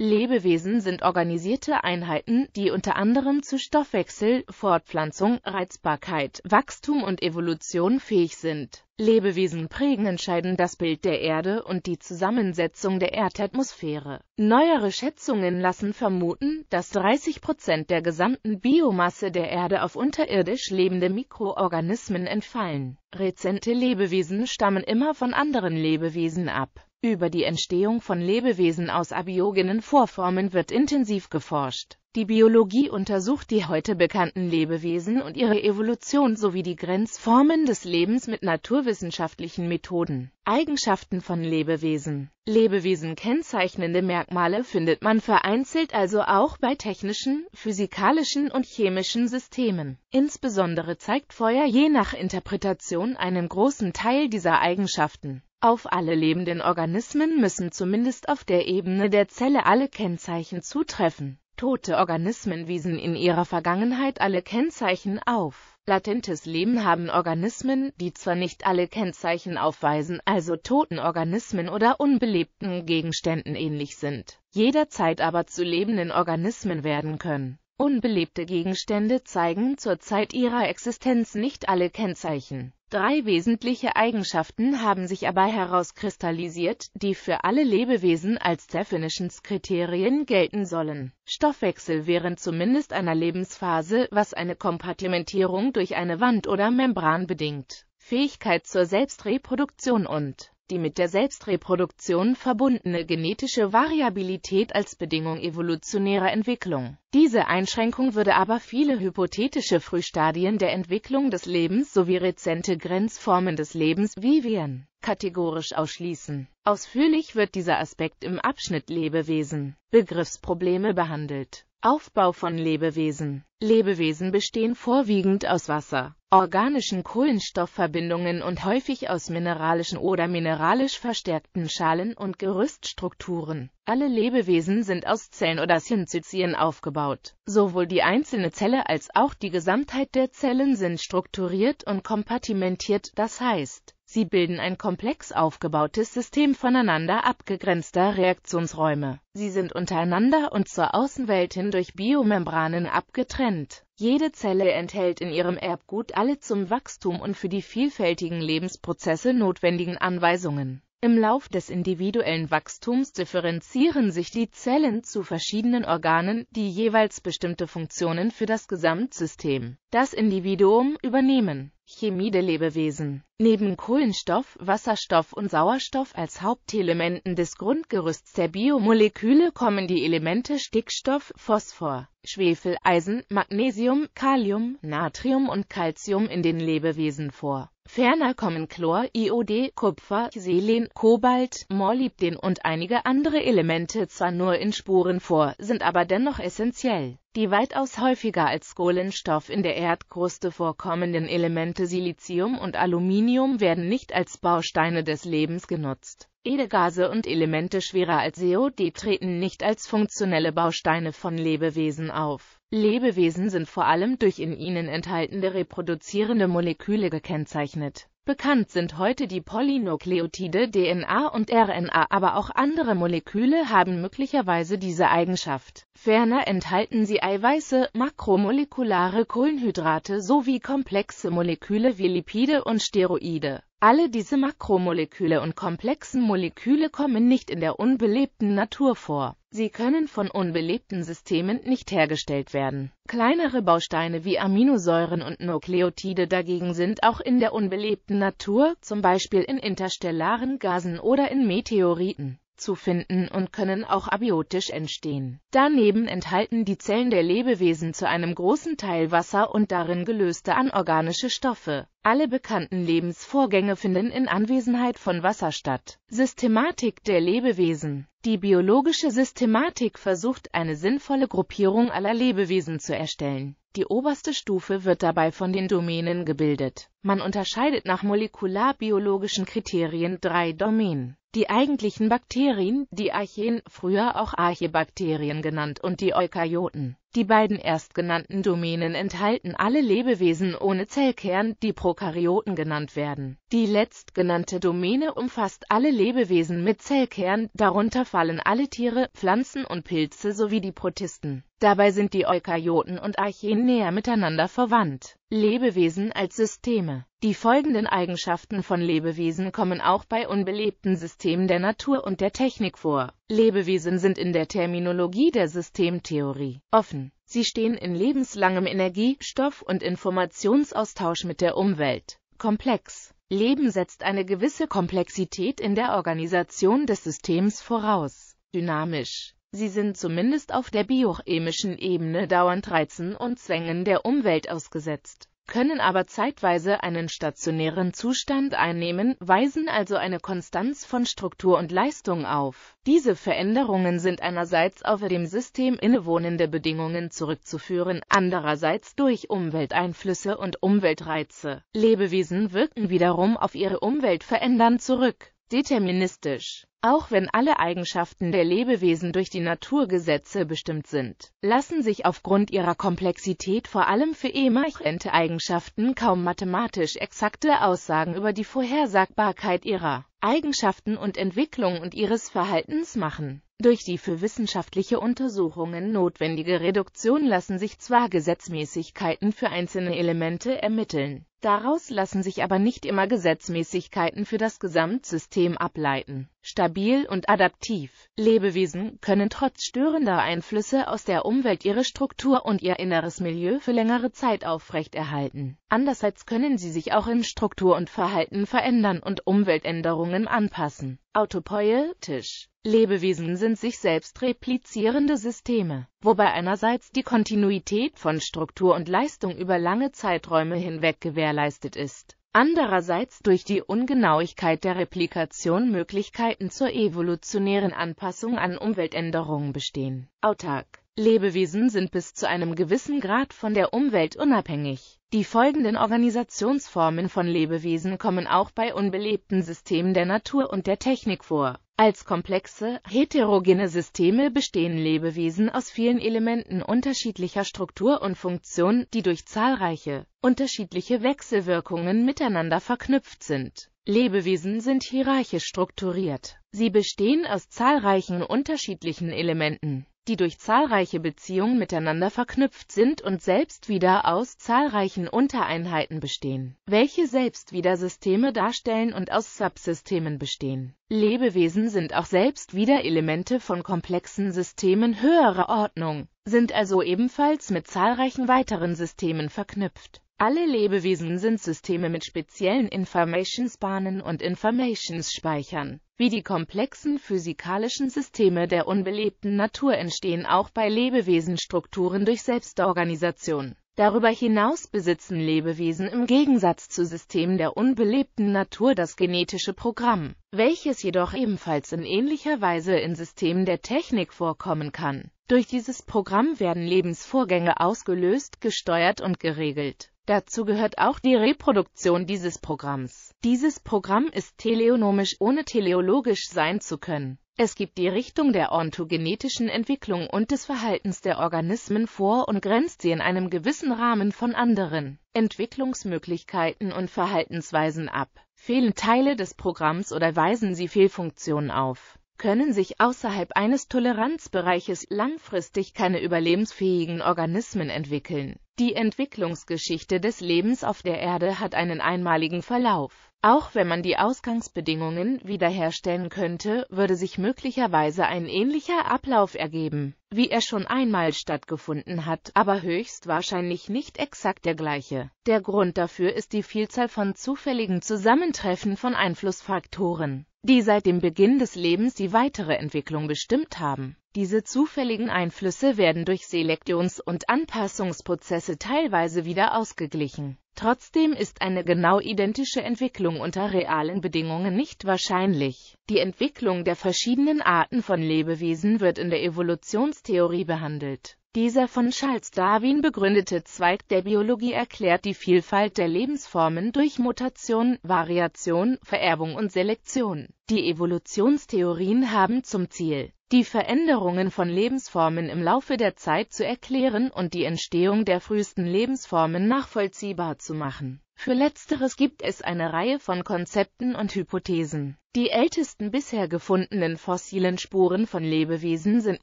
Lebewesen sind organisierte Einheiten, die unter anderem zu Stoffwechsel, Fortpflanzung, Reizbarkeit, Wachstum und Evolution fähig sind. Lebewesen prägen entscheidend das Bild der Erde und die Zusammensetzung der Erdatmosphäre. Neuere Schätzungen lassen vermuten, dass 30 Prozent der gesamten Biomasse der Erde auf unterirdisch lebende Mikroorganismen entfallen. Rezente Lebewesen stammen immer von anderen Lebewesen ab über die Entstehung von Lebewesen aus abiogenen Vorformen wird intensiv geforscht. Die Biologie untersucht die heute bekannten Lebewesen und ihre Evolution sowie die Grenzformen des Lebens mit naturwissenschaftlichen Methoden. Eigenschaften von Lebewesen Lebewesen kennzeichnende Merkmale findet man vereinzelt also auch bei technischen, physikalischen und chemischen Systemen. Insbesondere zeigt Feuer je nach Interpretation einen großen Teil dieser Eigenschaften. Auf alle lebenden Organismen müssen zumindest auf der Ebene der Zelle alle Kennzeichen zutreffen. Tote Organismen wiesen in ihrer Vergangenheit alle Kennzeichen auf. Latentes Leben haben Organismen, die zwar nicht alle Kennzeichen aufweisen, also toten Organismen oder unbelebten Gegenständen ähnlich sind, jederzeit aber zu lebenden Organismen werden können. Unbelebte Gegenstände zeigen zur Zeit ihrer Existenz nicht alle Kennzeichen. Drei wesentliche Eigenschaften haben sich aber herauskristallisiert, die für alle Lebewesen als Definitionskriterien gelten sollen. Stoffwechsel während zumindest einer Lebensphase, was eine Kompartimentierung durch eine Wand oder Membran bedingt. Fähigkeit zur Selbstreproduktion und die mit der Selbstreproduktion verbundene genetische Variabilität als Bedingung evolutionärer Entwicklung. Diese Einschränkung würde aber viele hypothetische Frühstadien der Entwicklung des Lebens sowie rezente Grenzformen des Lebens wie Viren kategorisch ausschließen. Ausführlich wird dieser Aspekt im Abschnitt Lebewesen Begriffsprobleme behandelt. Aufbau von Lebewesen Lebewesen bestehen vorwiegend aus Wasser, organischen Kohlenstoffverbindungen und häufig aus mineralischen oder mineralisch verstärkten Schalen und Gerüststrukturen. Alle Lebewesen sind aus Zellen oder Synzytien aufgebaut. Sowohl die einzelne Zelle als auch die Gesamtheit der Zellen sind strukturiert und kompartimentiert, das heißt, Sie bilden ein komplex aufgebautes System voneinander abgegrenzter Reaktionsräume. Sie sind untereinander und zur Außenwelt hin durch Biomembranen abgetrennt. Jede Zelle enthält in ihrem Erbgut alle zum Wachstum und für die vielfältigen Lebensprozesse notwendigen Anweisungen. Im Lauf des individuellen Wachstums differenzieren sich die Zellen zu verschiedenen Organen, die jeweils bestimmte Funktionen für das Gesamtsystem, das Individuum, übernehmen. Chemie der Lebewesen Neben Kohlenstoff, Wasserstoff und Sauerstoff als Hauptelementen des Grundgerüsts der Biomoleküle kommen die Elemente Stickstoff, Phosphor, Schwefel, Eisen, Magnesium, Kalium, Natrium und Calcium in den Lebewesen vor. Ferner kommen Chlor, Iod, Kupfer, Selen, Kobalt, Molybden und einige andere Elemente zwar nur in Spuren vor, sind aber dennoch essentiell. Die weitaus häufiger als Kohlenstoff in der Erdkruste vorkommenden Elemente Silizium und Aluminium Aluminium werden nicht als Bausteine des Lebens genutzt. Edelgase und Elemente schwerer als COD treten nicht als funktionelle Bausteine von Lebewesen auf. Lebewesen sind vor allem durch in ihnen enthaltene reproduzierende Moleküle gekennzeichnet. Bekannt sind heute die Polynukleotide DNA und RNA, aber auch andere Moleküle haben möglicherweise diese Eigenschaft. Ferner enthalten sie Eiweiße, makromolekulare Kohlenhydrate sowie komplexe Moleküle wie Lipide und Steroide. Alle diese Makromoleküle und komplexen Moleküle kommen nicht in der unbelebten Natur vor. Sie können von unbelebten Systemen nicht hergestellt werden. Kleinere Bausteine wie Aminosäuren und Nukleotide dagegen sind auch in der unbelebten Natur, zum Beispiel in interstellaren Gasen oder in Meteoriten, zu finden und können auch abiotisch entstehen. Daneben enthalten die Zellen der Lebewesen zu einem großen Teil Wasser und darin gelöste anorganische Stoffe. Alle bekannten Lebensvorgänge finden in Anwesenheit von Wasser statt. Systematik der Lebewesen die biologische Systematik versucht, eine sinnvolle Gruppierung aller Lebewesen zu erstellen. Die oberste Stufe wird dabei von den Domänen gebildet. Man unterscheidet nach molekularbiologischen Kriterien drei Domänen. Die eigentlichen Bakterien, die Archeen, früher auch Archebakterien genannt und die Eukaryoten. Die beiden erstgenannten Domänen enthalten alle Lebewesen ohne Zellkern, die Prokaryoten genannt werden. Die letztgenannte Domäne umfasst alle Lebewesen mit Zellkern, darunter fallen alle Tiere, Pflanzen und Pilze sowie die Protisten. Dabei sind die Eukaryoten und Archeen näher miteinander verwandt. Lebewesen als Systeme. Die folgenden Eigenschaften von Lebewesen kommen auch bei unbelebten Systemen der Natur und der Technik vor. Lebewesen sind in der Terminologie der Systemtheorie offen. Sie stehen in lebenslangem Energie-, Stoff- und Informationsaustausch mit der Umwelt. Komplex. Leben setzt eine gewisse Komplexität in der Organisation des Systems voraus. Dynamisch. Sie sind zumindest auf der biochemischen Ebene dauernd Reizen und Zwängen der Umwelt ausgesetzt, können aber zeitweise einen stationären Zustand einnehmen, weisen also eine Konstanz von Struktur und Leistung auf. Diese Veränderungen sind einerseits auf dem System innewohnende Bedingungen zurückzuführen, andererseits durch Umwelteinflüsse und Umweltreize. Lebewesen wirken wiederum auf ihre Umwelt verändernd zurück deterministisch. Auch wenn alle Eigenschaften der Lebewesen durch die Naturgesetze bestimmt sind, lassen sich aufgrund ihrer Komplexität vor allem für emergente Eigenschaften kaum mathematisch exakte Aussagen über die Vorhersagbarkeit ihrer Eigenschaften und Entwicklung und ihres Verhaltens machen. Durch die für wissenschaftliche Untersuchungen notwendige Reduktion lassen sich zwar Gesetzmäßigkeiten für einzelne Elemente ermitteln, Daraus lassen sich aber nicht immer Gesetzmäßigkeiten für das Gesamtsystem ableiten stabil und adaptiv. Lebewesen können trotz störender Einflüsse aus der Umwelt ihre Struktur und ihr inneres Milieu für längere Zeit aufrechterhalten. Andererseits können sie sich auch in Struktur und Verhalten verändern und Umweltänderungen anpassen. Autopoietisch Lebewesen sind sich selbst replizierende Systeme, wobei einerseits die Kontinuität von Struktur und Leistung über lange Zeiträume hinweg gewährleistet ist andererseits durch die Ungenauigkeit der Replikation Möglichkeiten zur evolutionären Anpassung an Umweltänderungen bestehen. Autark Lebewesen sind bis zu einem gewissen Grad von der Umwelt unabhängig. Die folgenden Organisationsformen von Lebewesen kommen auch bei unbelebten Systemen der Natur und der Technik vor. Als komplexe, heterogene Systeme bestehen Lebewesen aus vielen Elementen unterschiedlicher Struktur und Funktion, die durch zahlreiche, unterschiedliche Wechselwirkungen miteinander verknüpft sind. Lebewesen sind hierarchisch strukturiert. Sie bestehen aus zahlreichen unterschiedlichen Elementen die durch zahlreiche Beziehungen miteinander verknüpft sind und selbst wieder aus zahlreichen Untereinheiten bestehen, welche selbst wieder Systeme darstellen und aus Subsystemen bestehen. Lebewesen sind auch selbst wieder Elemente von komplexen Systemen höherer Ordnung, sind also ebenfalls mit zahlreichen weiteren Systemen verknüpft. Alle Lebewesen sind Systeme mit speziellen Informationsbahnen und Informationsspeichern. Wie die komplexen physikalischen Systeme der unbelebten Natur entstehen auch bei Lebewesen Strukturen durch Selbstorganisation. Darüber hinaus besitzen Lebewesen im Gegensatz zu Systemen der unbelebten Natur das genetische Programm, welches jedoch ebenfalls in ähnlicher Weise in Systemen der Technik vorkommen kann. Durch dieses Programm werden Lebensvorgänge ausgelöst, gesteuert und geregelt. Dazu gehört auch die Reproduktion dieses Programms. Dieses Programm ist teleonomisch, ohne teleologisch sein zu können. Es gibt die Richtung der ontogenetischen Entwicklung und des Verhaltens der Organismen vor und grenzt sie in einem gewissen Rahmen von anderen Entwicklungsmöglichkeiten und Verhaltensweisen ab. Fehlen Teile des Programms oder weisen sie Fehlfunktionen auf können sich außerhalb eines Toleranzbereiches langfristig keine überlebensfähigen Organismen entwickeln. Die Entwicklungsgeschichte des Lebens auf der Erde hat einen einmaligen Verlauf. Auch wenn man die Ausgangsbedingungen wiederherstellen könnte, würde sich möglicherweise ein ähnlicher Ablauf ergeben, wie er schon einmal stattgefunden hat, aber höchstwahrscheinlich nicht exakt der gleiche. Der Grund dafür ist die Vielzahl von zufälligen Zusammentreffen von Einflussfaktoren die seit dem Beginn des Lebens die weitere Entwicklung bestimmt haben. Diese zufälligen Einflüsse werden durch Selektions- und Anpassungsprozesse teilweise wieder ausgeglichen. Trotzdem ist eine genau identische Entwicklung unter realen Bedingungen nicht wahrscheinlich. Die Entwicklung der verschiedenen Arten von Lebewesen wird in der Evolutionstheorie behandelt. Dieser von Charles Darwin begründete Zweig der Biologie erklärt die Vielfalt der Lebensformen durch Mutation, Variation, Vererbung und Selektion. Die Evolutionstheorien haben zum Ziel, die Veränderungen von Lebensformen im Laufe der Zeit zu erklären und die Entstehung der frühesten Lebensformen nachvollziehbar zu machen für letzteres gibt es eine Reihe von Konzepten und Hypothesen. Die ältesten bisher gefundenen fossilen Spuren von Lebewesen sind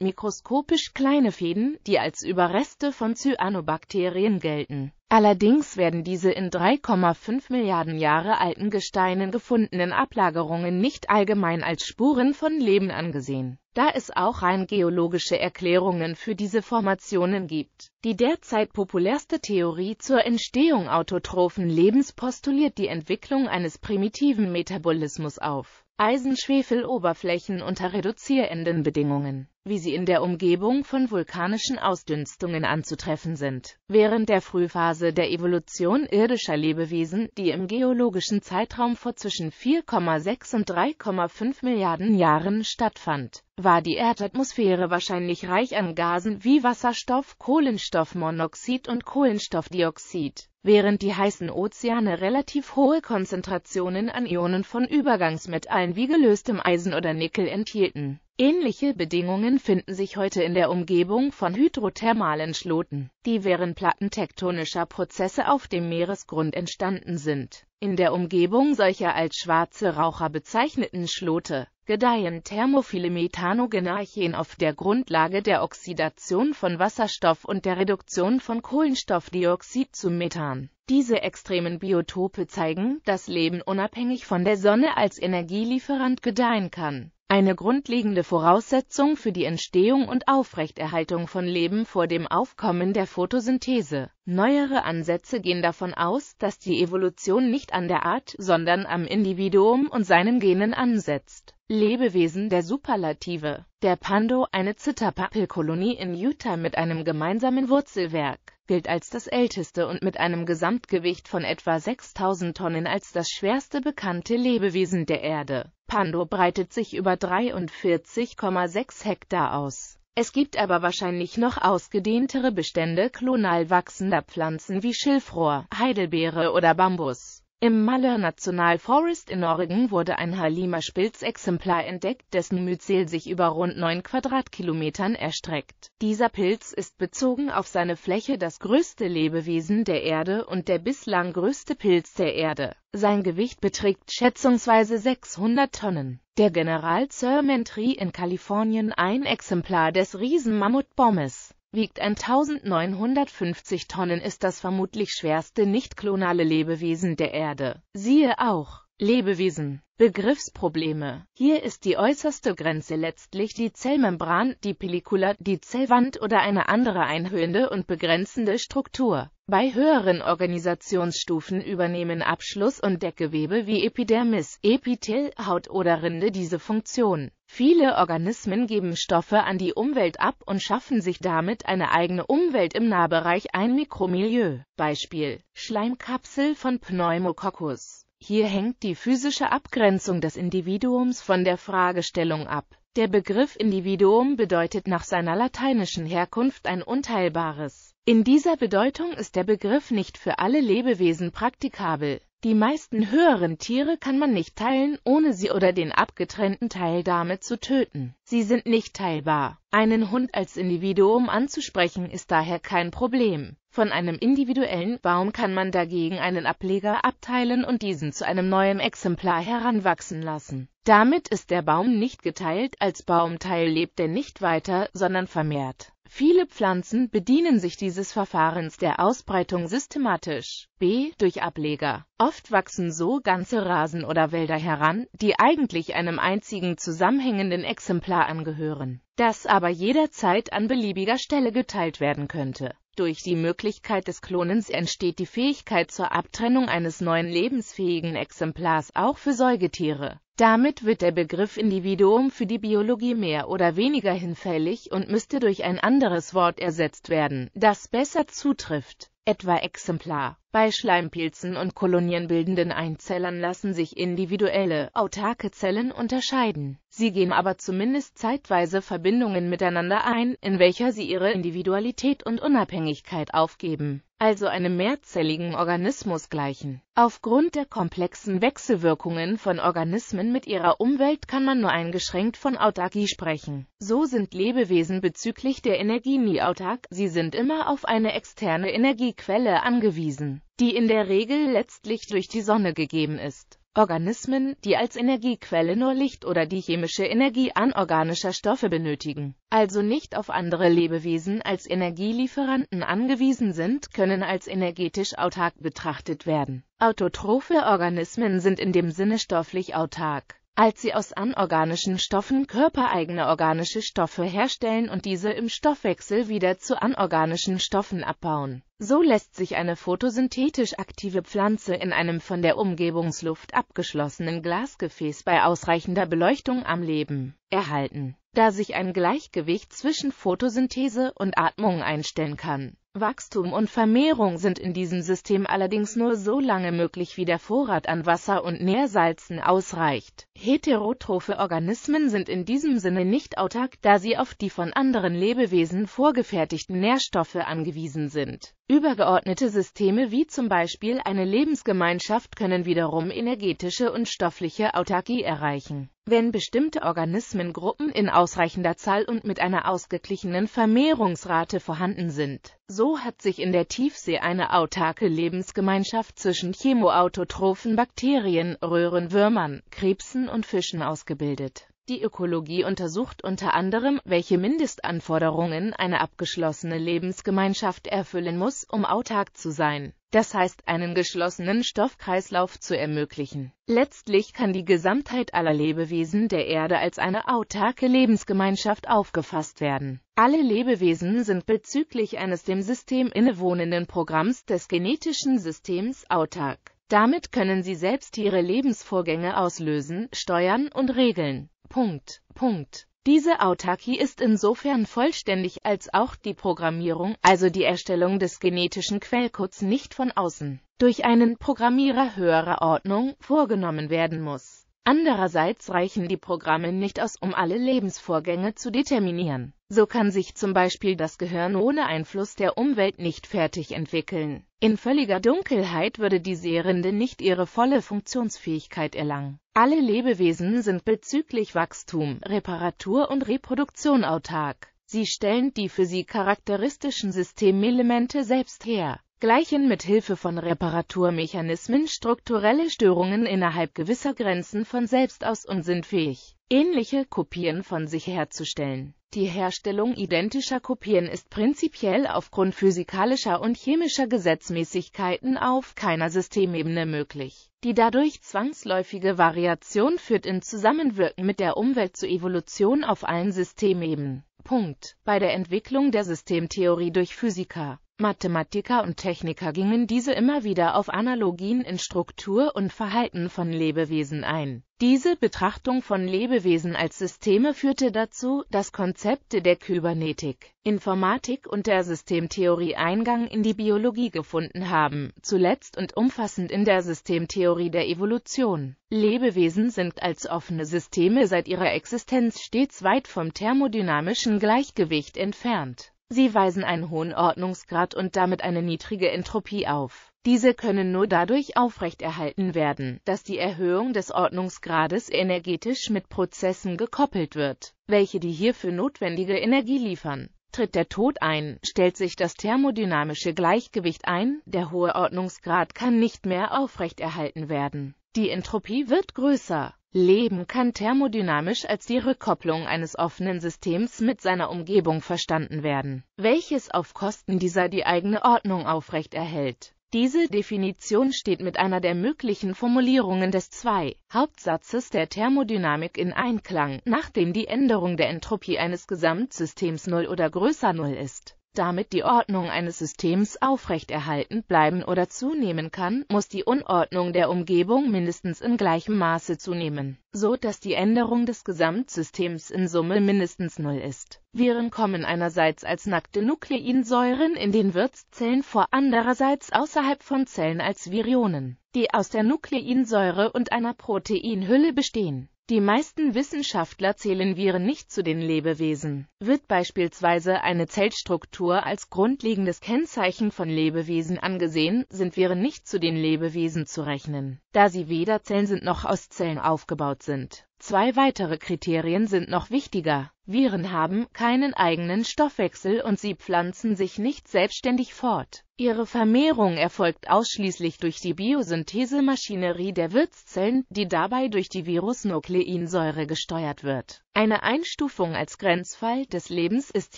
mikroskopisch kleine Fäden, die als Überreste von Cyanobakterien gelten. Allerdings werden diese in 3,5 Milliarden Jahre alten Gesteinen gefundenen Ablagerungen nicht allgemein als Spuren von Leben angesehen da es auch rein geologische Erklärungen für diese Formationen gibt. Die derzeit populärste Theorie zur Entstehung autotrophen Lebens postuliert die Entwicklung eines primitiven Metabolismus auf Eisenschwefeloberflächen unter reduzierenden Bedingungen, wie sie in der Umgebung von vulkanischen Ausdünstungen anzutreffen sind. Während der Frühphase der Evolution irdischer Lebewesen, die im geologischen Zeitraum vor zwischen 4,6 und 3,5 Milliarden Jahren stattfand, war die Erdatmosphäre wahrscheinlich reich an Gasen wie Wasserstoff, Kohlenstoffmonoxid und Kohlenstoffdioxid, während die heißen Ozeane relativ hohe Konzentrationen an Ionen von Übergangsmetallen wie gelöstem Eisen oder Nickel enthielten. Ähnliche Bedingungen finden sich heute in der Umgebung von hydrothermalen Schloten, die während plattentektonischer Prozesse auf dem Meeresgrund entstanden sind in der Umgebung solcher als schwarze Raucher bezeichneten Schlote gedeihen thermophile Methanogenarchen auf der Grundlage der Oxidation von Wasserstoff und der Reduktion von Kohlenstoffdioxid zu Methan. Diese extremen Biotope zeigen, dass Leben unabhängig von der Sonne als Energielieferant gedeihen kann eine grundlegende Voraussetzung für die Entstehung und Aufrechterhaltung von Leben vor dem Aufkommen der Photosynthese. Neuere Ansätze gehen davon aus, dass die Evolution nicht an der Art, sondern am Individuum und seinen Genen ansetzt Lebewesen der Superlative. Der Pando, eine Zitterpappelkolonie in Utah mit einem gemeinsamen Wurzelwerk, gilt als das älteste und mit einem Gesamtgewicht von etwa 6000 Tonnen als das schwerste bekannte Lebewesen der Erde. Pando breitet sich über 43,6 Hektar aus. Es gibt aber wahrscheinlich noch ausgedehntere Bestände klonal wachsender Pflanzen wie Schilfrohr, Heidelbeere oder Bambus. Im Muller National Forest in Oregon wurde ein halima spilzexemplar entdeckt, dessen Myzel sich über rund 9 Quadratkilometern erstreckt. Dieser Pilz ist bezogen auf seine Fläche das größte Lebewesen der Erde und der bislang größte Pilz der Erde. Sein Gewicht beträgt schätzungsweise 600 Tonnen. Der General Sir Mentry in Kalifornien ein Exemplar des Riesenmammutbaumes wiegt 1950 Tonnen ist das vermutlich schwerste nicht-klonale Lebewesen der Erde. Siehe auch Lebewesen. Begriffsprobleme. Hier ist die äußerste Grenze letztlich die Zellmembran, die Pellicula, die Zellwand oder eine andere einhüllende und begrenzende Struktur. Bei höheren Organisationsstufen übernehmen Abschluss und Deckgewebe wie Epidermis, Epithel, Haut oder Rinde diese Funktion. Viele Organismen geben Stoffe an die Umwelt ab und schaffen sich damit eine eigene Umwelt im Nahbereich ein Mikromilieu. Beispiel Schleimkapsel von Pneumococcus. Hier hängt die physische Abgrenzung des Individuums von der Fragestellung ab. Der Begriff Individuum bedeutet nach seiner lateinischen Herkunft ein Unteilbares. In dieser Bedeutung ist der Begriff nicht für alle Lebewesen praktikabel. Die meisten höheren Tiere kann man nicht teilen, ohne sie oder den abgetrennten Teil damit zu töten. Sie sind nicht teilbar. Einen Hund als Individuum anzusprechen ist daher kein Problem. Von einem individuellen Baum kann man dagegen einen Ableger abteilen und diesen zu einem neuen Exemplar heranwachsen lassen. Damit ist der Baum nicht geteilt, als Baumteil lebt er nicht weiter, sondern vermehrt. Viele Pflanzen bedienen sich dieses Verfahrens der Ausbreitung systematisch. B. Durch Ableger. Oft wachsen so ganze Rasen oder Wälder heran, die eigentlich einem einzigen zusammenhängenden Exemplar angehören, das aber jederzeit an beliebiger Stelle geteilt werden könnte. Durch die Möglichkeit des Klonens entsteht die Fähigkeit zur Abtrennung eines neuen lebensfähigen Exemplars auch für Säugetiere. Damit wird der Begriff Individuum für die Biologie mehr oder weniger hinfällig und müsste durch ein anderes Wort ersetzt werden, das besser zutrifft, etwa Exemplar. Bei Schleimpilzen und kolonienbildenden Einzellern lassen sich individuelle, autarke Zellen unterscheiden Sie gehen aber zumindest zeitweise Verbindungen miteinander ein, in welcher sie ihre Individualität und Unabhängigkeit aufgeben, also einem mehrzelligen Organismus gleichen. Aufgrund der komplexen Wechselwirkungen von Organismen mit ihrer Umwelt kann man nur eingeschränkt von Autarkie sprechen. So sind Lebewesen bezüglich der Energie nie autark, sie sind immer auf eine externe Energiequelle angewiesen, die in der Regel letztlich durch die Sonne gegeben ist. Organismen, die als Energiequelle nur Licht oder die chemische Energie anorganischer Stoffe benötigen, also nicht auf andere Lebewesen als Energielieferanten angewiesen sind, können als energetisch autark betrachtet werden. Autotrophe Organismen sind in dem Sinne stofflich autark als sie aus anorganischen Stoffen körpereigene organische Stoffe herstellen und diese im Stoffwechsel wieder zu anorganischen Stoffen abbauen. So lässt sich eine photosynthetisch aktive Pflanze in einem von der Umgebungsluft abgeschlossenen Glasgefäß bei ausreichender Beleuchtung am Leben erhalten, da sich ein Gleichgewicht zwischen Photosynthese und Atmung einstellen kann Wachstum und Vermehrung sind in diesem System allerdings nur so lange möglich, wie der Vorrat an Wasser und Nährsalzen ausreicht. Heterotrophe Organismen sind in diesem Sinne nicht autark, da sie auf die von anderen Lebewesen vorgefertigten Nährstoffe angewiesen sind. Übergeordnete Systeme wie zum Beispiel eine Lebensgemeinschaft können wiederum energetische und stoffliche Autarkie erreichen wenn bestimmte Organismengruppen in ausreichender Zahl und mit einer ausgeglichenen Vermehrungsrate vorhanden sind, so hat sich in der Tiefsee eine autarke Lebensgemeinschaft zwischen chemoautotrophen Bakterien, Röhrenwürmern, Krebsen und Fischen ausgebildet. Die Ökologie untersucht unter anderem, welche Mindestanforderungen eine abgeschlossene Lebensgemeinschaft erfüllen muss, um autark zu sein das heißt einen geschlossenen Stoffkreislauf zu ermöglichen. Letztlich kann die Gesamtheit aller Lebewesen der Erde als eine autarke Lebensgemeinschaft aufgefasst werden. Alle Lebewesen sind bezüglich eines dem System innewohnenden Programms des genetischen Systems autark. Damit können sie selbst ihre Lebensvorgänge auslösen, steuern und regeln. Punkt, Punkt. Diese Autarkie ist insofern vollständig, als auch die Programmierung, also die Erstellung des genetischen Quellcodes nicht von außen, durch einen Programmierer höherer Ordnung, vorgenommen werden muss. Andererseits reichen die Programme nicht aus, um alle Lebensvorgänge zu determinieren. So kann sich zum Beispiel das Gehirn ohne Einfluss der Umwelt nicht fertig entwickeln. In völliger Dunkelheit würde die Sehrinde nicht ihre volle Funktionsfähigkeit erlangen. Alle Lebewesen sind bezüglich Wachstum, Reparatur und Reproduktion autark. Sie stellen die für sie charakteristischen Systemelemente selbst her gleichen mit Hilfe von Reparaturmechanismen strukturelle Störungen innerhalb gewisser Grenzen von selbst aus und sind fähig, ähnliche Kopien von sich herzustellen. Die Herstellung identischer Kopien ist prinzipiell aufgrund physikalischer und chemischer Gesetzmäßigkeiten auf keiner Systemebene möglich. Die dadurch zwangsläufige Variation führt in Zusammenwirken mit der Umwelt zur Evolution auf allen Systemebenen. Punkt. Bei der Entwicklung der Systemtheorie durch Physiker Mathematiker und Techniker gingen diese immer wieder auf Analogien in Struktur und Verhalten von Lebewesen ein. Diese Betrachtung von Lebewesen als Systeme führte dazu, dass Konzepte der Kybernetik, Informatik und der Systemtheorie Eingang in die Biologie gefunden haben, zuletzt und umfassend in der Systemtheorie der Evolution. Lebewesen sind als offene Systeme seit ihrer Existenz stets weit vom thermodynamischen Gleichgewicht entfernt. Sie weisen einen hohen Ordnungsgrad und damit eine niedrige Entropie auf. Diese können nur dadurch aufrechterhalten werden, dass die Erhöhung des Ordnungsgrades energetisch mit Prozessen gekoppelt wird, welche die hierfür notwendige Energie liefern. Tritt der Tod ein, stellt sich das thermodynamische Gleichgewicht ein, der hohe Ordnungsgrad kann nicht mehr aufrechterhalten werden. Die Entropie wird größer. Leben kann thermodynamisch als die Rückkopplung eines offenen Systems mit seiner Umgebung verstanden werden, welches auf Kosten dieser die eigene Ordnung aufrecht erhält. Diese Definition steht mit einer der möglichen Formulierungen des 2. Hauptsatzes der Thermodynamik in Einklang, nachdem die Änderung der Entropie eines Gesamtsystems 0 oder größer 0 ist damit die Ordnung eines Systems aufrechterhalten bleiben oder zunehmen kann, muss die Unordnung der Umgebung mindestens in gleichem Maße zunehmen, so dass die Änderung des Gesamtsystems in Summe mindestens null ist. Viren kommen einerseits als nackte Nukleinsäuren in den Wirtszellen vor, andererseits außerhalb von Zellen als Virionen, die aus der Nukleinsäure und einer Proteinhülle bestehen die meisten Wissenschaftler zählen Viren nicht zu den Lebewesen. Wird beispielsweise eine Zellstruktur als grundlegendes Kennzeichen von Lebewesen angesehen, sind Viren nicht zu den Lebewesen zu rechnen, da sie weder Zellen sind noch aus Zellen aufgebaut sind. Zwei weitere Kriterien sind noch wichtiger. Viren haben keinen eigenen Stoffwechsel und sie pflanzen sich nicht selbstständig fort. Ihre Vermehrung erfolgt ausschließlich durch die Biosynthesemaschinerie der Wirtszellen, die dabei durch die Virusnukleinsäure gesteuert wird. Eine Einstufung als Grenzfall des Lebens ist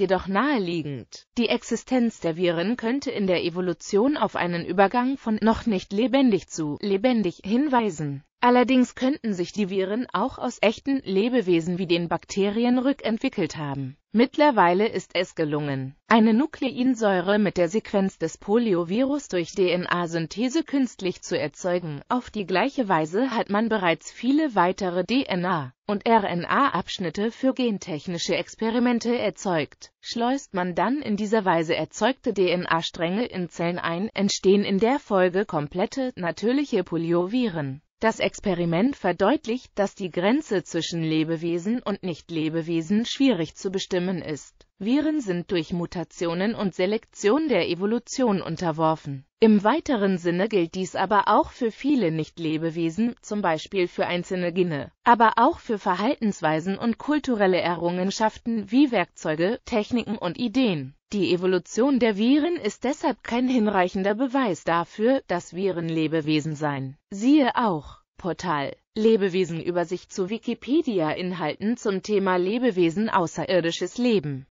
jedoch naheliegend. Die Existenz der Viren könnte in der Evolution auf einen Übergang von noch nicht lebendig zu lebendig hinweisen. Allerdings könnten sich die Viren auch aus echten Lebewesen wie den Bakterien rückentwickelt haben. Mittlerweile ist es gelungen, eine Nukleinsäure mit der Sequenz des Poliovirus durch DNA-Synthese künstlich zu erzeugen. Auf die gleiche Weise hat man bereits viele weitere DNA- und RNA-Abschnitte für gentechnische Experimente erzeugt. Schleust man dann in dieser Weise erzeugte DNA-Stränge in Zellen ein, entstehen in der Folge komplette natürliche Polioviren. Das Experiment verdeutlicht, dass die Grenze zwischen Lebewesen und Nichtlebewesen schwierig zu bestimmen ist. Viren sind durch Mutationen und Selektion der Evolution unterworfen. Im weiteren Sinne gilt dies aber auch für viele Nichtlebewesen, zum Beispiel für einzelne Gene, aber auch für Verhaltensweisen und kulturelle Errungenschaften wie Werkzeuge, Techniken und Ideen. Die Evolution der Viren ist deshalb kein hinreichender Beweis dafür, dass Viren Lebewesen seien. Siehe auch Portal Lebewesenübersicht zu Wikipedia-Inhalten zum Thema Lebewesen außerirdisches Leben.